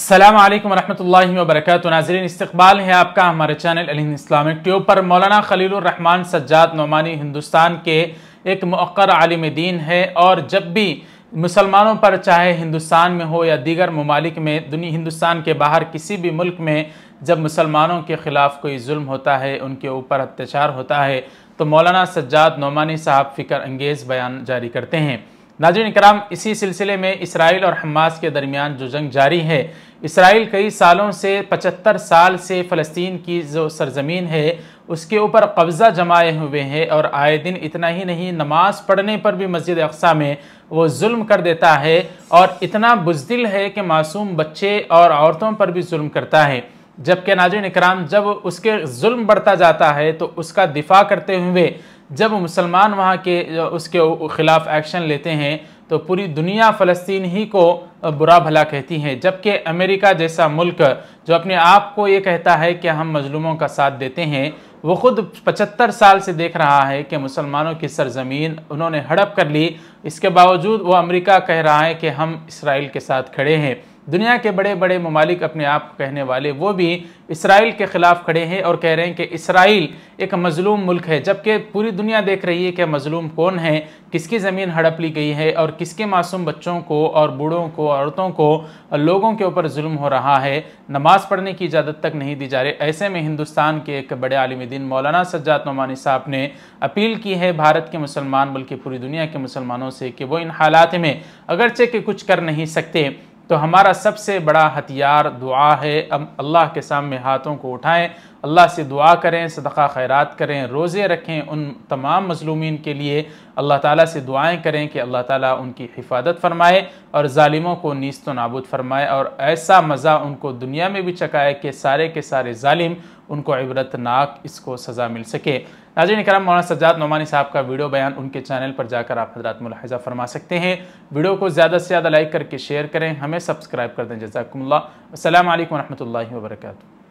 अल्लाम वरहमल वबरक नाजरीन इस्तबाल है आपका हमारे चैनल इस्लामिक ट्यूब पर मौलाना खलीलरहमान सज्जाद नौमानी हिंदुस्तान के एक मक्र आलिम दीन है और जब भी मुसलमानों पर चाहे हिंदुस्तान में हो या दीगर ममालिक में दुनिया हिंदुस्तान के बाहर किसी भी मुल्क में जब मुसलमानों के ख़िलाफ़ कोई जुल्म होता है उनके ऊपर अत्याचार होता है तो मौलाना सज्जाद नौमानी साहब फ़िक्र अंगेज़ बयान जारी करते हैं नाजरन कराम इसी सिलसिले में इसराइल और हमास के दरमियान जो जंग जारी है इसराइल कई सालों से पचहत्तर साल से फ़लस्तीन की जो सरजमीन है उसके ऊपर कब्ज़ा जमाए हुए हैं और आए दिन इतना ही नहीं नमाज पढ़ने पर भी मस्जिद अकसा में वो जुल्म कर देता है और इतना बुजदिल है कि मासूम बच्चे और औरतों पर भी जुल्म करता है जबकि नाजरन कराम जब उसके जुल्म बढ़ता जाता है तो उसका दिफा करते हुए जब मुसलमान वहाँ के उसके ख़िलाफ़ एक्शन लेते हैं तो पूरी दुनिया फ़लस्तीन ही को बुरा भला कहती है जबकि अमेरिका जैसा मुल्क जो अपने आप को ये कहता है कि हम मजलूमों का साथ देते हैं वो ख़ुद 75 साल से देख रहा है कि मुसलमानों की सरजमीन उन्होंने हड़प कर ली इसके बावजूद वो अमेरिका कह रहा है कि हम इसराइल के साथ खड़े हैं दुनिया के बड़े बड़े ममालिक अपने आप को कहने वाले वो भी इसराइल के ख़िलाफ़ खड़े हैं और कह रहे हैं कि इसराइल एक मज़लूम मुल्क है जबकि पूरी दुनिया देख रही है कि मज़लूम कौन है किसकी ज़मीन हड़प ली गई है और किसके मासूम बच्चों को और बूढ़ों को औरतों को और लोगों के ऊपर जुल्म हो रहा है नमाज़ पढ़ने की इजाज़त तक नहीं दी जा रही ऐसे में हिंदुस्तान के एक बड़े आलमी दिन मौलाना सज्जात नौमानी साहब ने अपील की है भारत के मुसलमान बल्कि पूरी दुनिया के मुसलमानों से कि वो इन हालात में अगरचे के कुछ कर नहीं सकते तो हमारा सबसे बड़ा हथियार दुआ है अब अल्लाह के सामने हाथों को उठाएं अल्लाह से दुआ करें सदका खैरात करें रोज़े रखें उन तमाम मजलूमिन के लिए अल्लाह ताला से दुआएं करें कि अल्लाह ताला उनकी हिफाजत फरमाए और ालिमों को नीस्त नाबूद फरमाए और ऐसा मज़ा उनको दुनिया में भी चकाए कि सारे के सारे ालिम उनको इबरतनाक इसको सज़ा मिल सके नाजिन कराम मौलाना सज्जाद नोमानी साहब का वीडियो बयान उनके चैनल पर जाकर आप हजरात मुलाजा फरमा सकते हैं वीडियो को ज़्यादा से ज़्यादा लाइक करके शेयर करें हमें सब्सक्राइब कर दें जजाकम्ला असल वरहमल वर्का